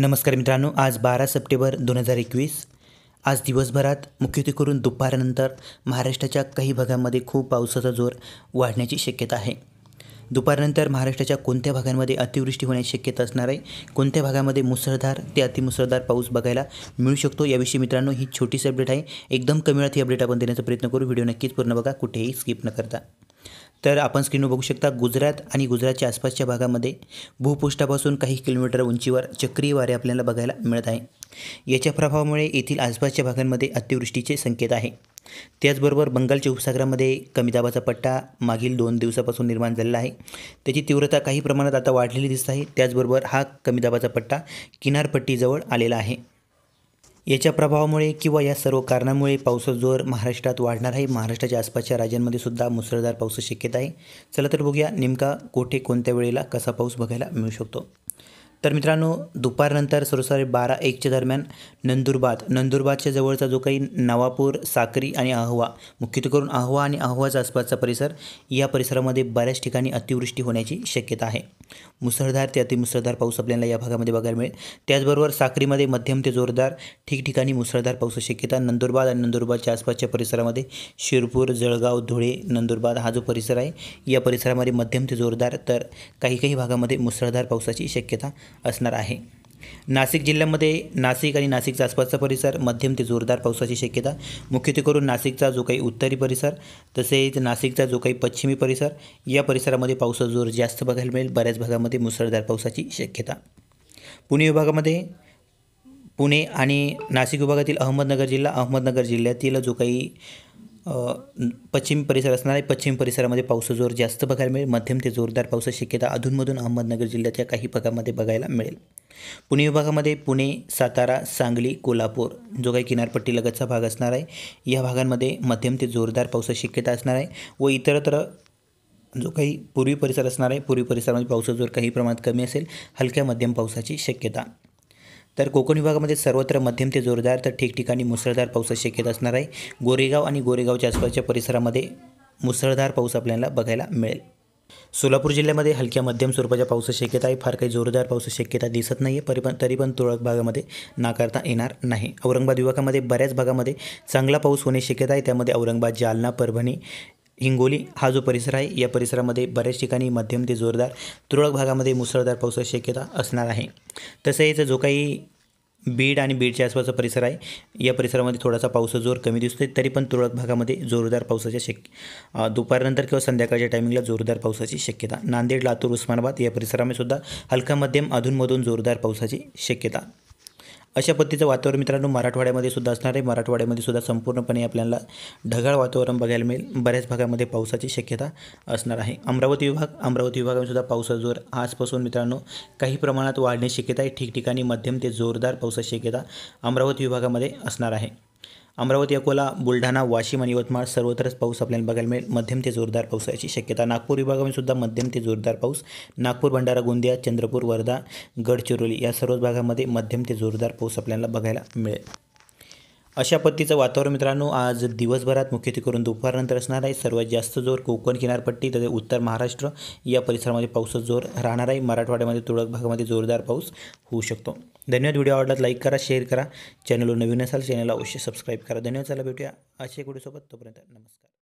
नमस्कार मित्रांनो आज बारा सप्टेंबर दोन हजार एकवीस आज दिवसभरात मुख्यत्वे करून दुपारनंतर महाराष्ट्राच्या काही भागांमध्ये खूप पावसाचा जोर वाढण्याची शक्यता आहे दुपारनंतर महाराष्ट्राच्या कोणत्या भागांमध्ये अतिवृष्टी होण्याची शक्यता असणार आहे कोणत्या भागामध्ये मुसळधार ते अतिमुसळधार पाऊस बघायला मिळू शकतो याविषयी मित्रांनो ही छोटीशी अपडेट आहे एकदम कमी वेळात ही अपडेट आपण देण्याचा प्रयत्न करू व्हिडिओ नक्कीच पूर्ण बघा कुठेही स्किप न करता तर आपण स्क्रीनवर बघू शकता गुजरात आणि गुजरातच्या आसपासच्या भागामध्ये भूपृष्ठापासून काही किलोमीटर उंचीवर चक्रीय वारे आपल्याला बघायला मिळत आहे याच्या प्रभावामुळे येथील आसपासच्या भागांमध्ये अतिवृष्टीचे संकेत आहे त्याचबरोबर बंगालच्या उपसागरामध्ये कमी दाबाचा पट्टा मागील दोन दिवसापासून निर्माण झालेला आहे त्याची तीव्रता काही प्रमाणात आता वाढलेली दिसत आहे त्याचबरोबर हा कमी दाबाचा पट्टा किनारपट्टीजवळ आलेला आहे याच्या प्रभावामुळे किंवा या सर्व कारणामुळे पावसाचा जोर महाराष्ट्रात वाढणार आहे महाराष्ट्राच्या आसपासच्या राज्यांमध्ये सुद्धा मुसळधार पाऊस शक्यता आहे चला तर बघूया नेमका कोठे कोणत्या वेळेला कसा पाऊस बघायला मिळू शकतो तर मित्रांनो दुपारनंतर सरोसारी बारा एकच्या दरम्यान नंदुरबाद नंदुरबादच्या जवळचा जो काही नवापूर साक्री आणि अहवा मुख्यतः करून अहवा आणि अहवाच्या आसपासचा परिसर या परिसरामध्ये बऱ्याच ठिकाणी अतिवृष्टी होण्याची शक्यता आहे मुसळधार ते अतिमुसळधार पाऊस आपल्याला या भागामध्ये बघायला मिळेल त्याचबरोबर साखरीमध्ये मध्यम ते जोरदार ठिकठिकाणी मुसळधार पावसाची शक्यता नंदुरबार आणि नंदुरबारच्या आसपासच्या परिसरामध्ये शिरपूर जळगाव धुळे नंदुरबार हा जो परिसर आहे या परिसरामध्ये मध्यम ते जोरदार तर काही काही भागामध्ये मुसळधार पावसाची शक्यता असणार आहे नाशिक जिल्ह्यामध्ये नाशिक आणि नाशिकचा आसपासचा परिसर मध्यम ते जोरदार पावसाची शक्यता मुख्यत्वे करून नाशिकचा जो काही उत्तरी परिसर तसेच नाशिकचा जो काही पश्चिमी परिसर या परिसरामध्ये पावसाचा जोर जास्त बघायला मिळेल बऱ्याच भागामध्ये मुसळधार पावसाची शक्यता पुणे विभागामध्ये पुणे आणि नाशिक विभागातील अहमदनगर जिल्हा अहमदनगर जिल्ह्यातील जो काही पश्चिम परिसर असणार आहे पश्चिम परिसरामध्ये पावसाचा जोर जास्त बघायला मिळेल मध्यम ते जोरदार पाऊस शक्यता अधूनमधून अहमदनगर जिल्ह्याच्या काही भागामध्ये बघायला मिळेल पुणे विभागामध्ये पुणे सातारा सांगली कोल्हापूर जो काही किनारपट्टीलगतचा भाग असणार आहे या भागांमध्ये मध्यम ते जोरदार पावसाची शक्यता असणार आहे व इतरत्र जो काही पूर्वी परिसर असणार आहे पूर्वी परिसरामध्ये पावसाचा जोर काही प्रमाणात कमी असेल हलक्या मध्यम पावसाची शक्यता तर कोकण विभागामध्ये सर्वत्र मध्यम ते जोरदार तर ठिकठिकाणी मुसळधार पाऊस शक्यता असणार आहे गोरेगाव आणि गोरेगावच्या आसपासच्या परिसरामध्ये मुसळधार पाऊस आपल्याला बघायला मिळेल सोलापूर जिल्ह्यामध्ये हलक्या मध्यम स्वरूपाच्या पाऊस शक्यता आहे फार काही जोरदार पाऊस शक्यता दिसत नाही आहे परिपण पण तरी पण तुळक भागामध्ये नाकारता येणार नाही औरंगाबाद विभागामध्ये बऱ्याच भागामध्ये चांगला पाऊस होणे शक्यता आहे त्यामध्ये औरंगाबाद जालना परभणी हिंगोली हा जो परिसर आहे या परिसरामध्ये बऱ्याच ठिकाणी मध्यम ते जोरदार तुरळक भागामध्ये मुसळधार पावसाची शक्यता असणार आहे तसेच जो काही बीड आणि बीडच्या आसपासचा परिसर आहे या परिसरामध्ये थोडासा पाऊस जोर कमी दिसतो आहे तरी पण तुरळक भागामध्ये जोरदार पावसाच्या शक्य दुपारनंतर किंवा संध्याकाळच्या टायमिंगला जोरदार पावसाची शक्यता नांदेड लातूर उस्मानाबाद या परिसरामध्ये सुद्धा हलका मध्यम अधूनमधून जोरदार पावसाची शक्यता अशा पद्धतीचं वातावरण मित्रांनो मराठवाड्यामध्ये सुद्धा असणार आहे मराठवाड्यामध्ये सुद्धा संपूर्णपणे आपल्याला ढगाळ वातावरण बघायला मिळेल बऱ्याच भागामध्ये पावसाची शक्यता असणार आहे अमरावती विभाग अमरावती विभागामध्ये सुद्धा पावसाचा जोर आजपासून मित्रांनो काही प्रमाणात वाढण्याची शक्यता आहे ठिकठिकाणी मध्यम ते जोरदार पावसाची शक्यता अमरावती विभागामध्ये असणार आहे अमरावती अकोला बुलढाणा वाशिम आणि यवतमाळ सर्वत्रच पाऊस आपल्याला बघायला मिळेल मध्यम ते जोरदार पावसाची शक्यता नागपूर विभागामध्ये सुद्धा मध्यम ते जोरदार पाऊस नागपूर भंडारा गोंदिया चंद्रपूर वर्धा गडचिरोली या सर्वच भागामध्ये मध्यम ते जोरदार पाऊस आपल्याला बघायला मिळेल अशा पद्धतीचं वातावरण मित्रांनो आज दिवसभरात मुख्यत्वे करून दुपारनंतर असणार आहे सर्वात जास्त जोर कोकण किनारपट्टी तसेच उत्तर महाराष्ट्र या परिसरामध्ये पावसाचा जोर राहणार आहे मराठवाड्यामध्ये तुळक भागामध्ये जोरदार पाऊस होऊ शकतो धन्यवाद व्हिडिओ आवडला लाईक करा शेअर करा चॅनलवर नवीन असाल चॅनलला अवश्य सबस्क्राईब करा धन्यवाद चला भेटूया अशा कुठेसोबत तोपर्यंत नमस्कार